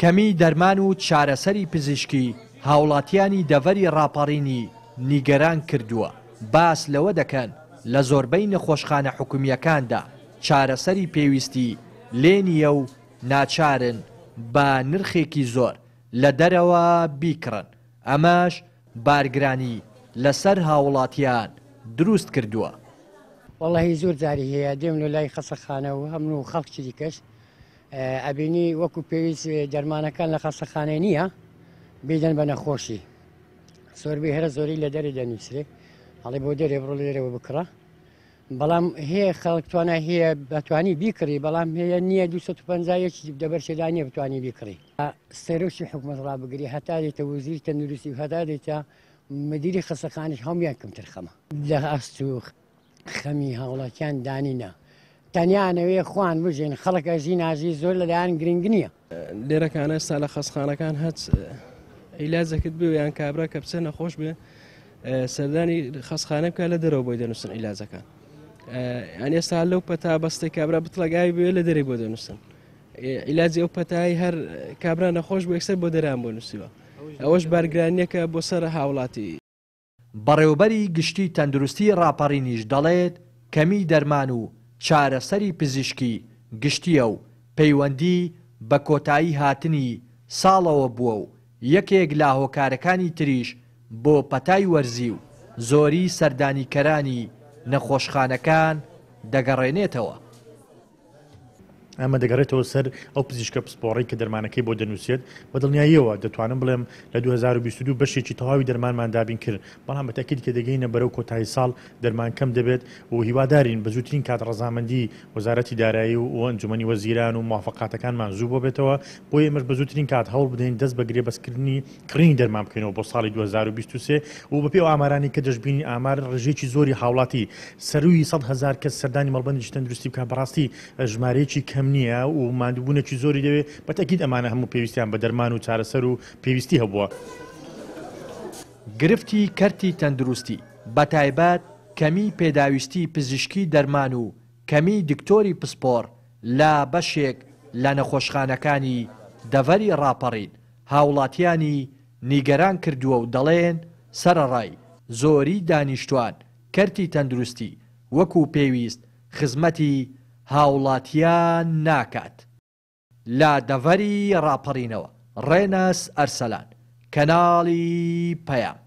کەمی دەرمان و چارەسەری پزیشکی هاوڵاتیانی دەڤری ڕاپەڕینی نیگەران کردووە باس لەوە دەکەن لە زۆربەی نەخۆشخانە حکومیەکاندا چارەسەری پێویستی لێنیە و ناچارن با نرخێکی زۆر لە دەرەوە بیکڕن ئەمەش بارگرانی لەسەر هاوڵاتیان دروست کردووە. وڵی زۆر جاری هەیە دێم لە لای خەسەخانە و هەمن و خەڵکی دیکەش ئەبینی وەکو پێویست جەرمانەکان لە خەسەخانێ نییە بیدەن بە نەخۆشی سۆربی هەرە زۆری لە دەری دەنووسێ هەڵی بۆ دەرێ بڕۆ دەرەوە بکڕە بەڵام هەیە خەڵکتوانە هەیە بەتوانی بیکری بەڵام هەیە نییە 250 دەبەرشێدانە بتوانی بیکری سەرۆشی حکومەتڕا بگری هەتاری تەوزیر تەندروستی و هەدادێتە مدیری خەسەخانش هەمیان کەمتر خەمە لە ئەست و خەمی هاوڵەکان دانینە تەنیانەوێ خوان بژین خەڵک ئەژی ناژی زۆر لەلایەن گرنگ نییە لێرەکانە ستا لە خەسخانەکان هەت ئیلازەکەت بویان کابرا کە بچە نەخۆش بێ سەردانی خەسخانە بکە لە دەرەوە بۆی دەنووسن ئیلازەکان ئەن ئێستا لەو پەتا بەستی کابرا بتڵگای بێ لە دەری بۆ دەنووسن ئیلازی ئەو پەتایی هەر کابرا نەخۆش بۆ یەکسەر بۆ دەران بۆ نووسیوە ئەوەش بارگرانیەکە بۆ سەر هاوڵاتی بەڕێوبەری گشتی تەندروستی ڕاپەڕینیش دەڵێت کەمی دەرمان و چارەسەری پزیشکی گشتیە و پەیوەندی بە کۆتایی هاتنی ساڵەوە بووە و یەکێک لا هۆکارەکانی تریش بۆ پەتای وەرزی و زۆری سەردانیکەرانی نەخۆشخانەکان دەگەڕێنێتەوە. ئەمە دەگەڕێتەوە سەر ئەو پزیشکە پسپۆڕی کە دەرمانەکەی بۆ دەنووسێت بە دڵنیاییەوە دەتوانم بڵێم لە 2022 بەشێکی تەواوی دەرمانمان دابین کرد بەڵام بەتەکیید کە دەگەینە بەرەو کۆتایی ساڵ دەرمان کەم دەبێت و هیوادارین بە زووترین کات ڕزامەندی وەزارەتی دارایی و ئەنجومی وەزیران و موافقاتەکانمان زوو بۆ بێتەوە بۆ ئێمەش بە زووترین کات هەوڵ بدەین دەست بەگرێ بەسکردنی کڕین دەرمان بکەینەوە بۆ ساڵی 2023 و بە پێ ئامارانی کە دەشببینی ئامار ڕژێکی زۆری هاوڵاتی سەروی 100 هزار کەس سەردانی مەڵبندی تەندروستی بکە بەڕاستی ژمارەیەکی کەم نییە و مادوبوونەکی زۆری دەوێت بەتەکیید ئەمانە هەموو پێویستیان بە دەرمان و چارەسەر و پێویستی هەبووە. گرفتی کەرتی تەندروستی بە تایبەت کەمی پێداویستی پزیشکی دەرمان و کەمی دکتۆری پسپۆر لە بەشێک لە نەخۆشخانەکانی دەڤەری ڕاپەڕین هاوڵاتیانی نیگەران کردووە و دەڵێن سەرڕای زۆری دانیشتوان کەرتی تەندروستی وەکو پێویست خزمەتی هاوڵاتیان ناکات لا دەڤەری ڕاپەڕینەوە ڕێنەس ئەرسەلان کەناڵی پەیام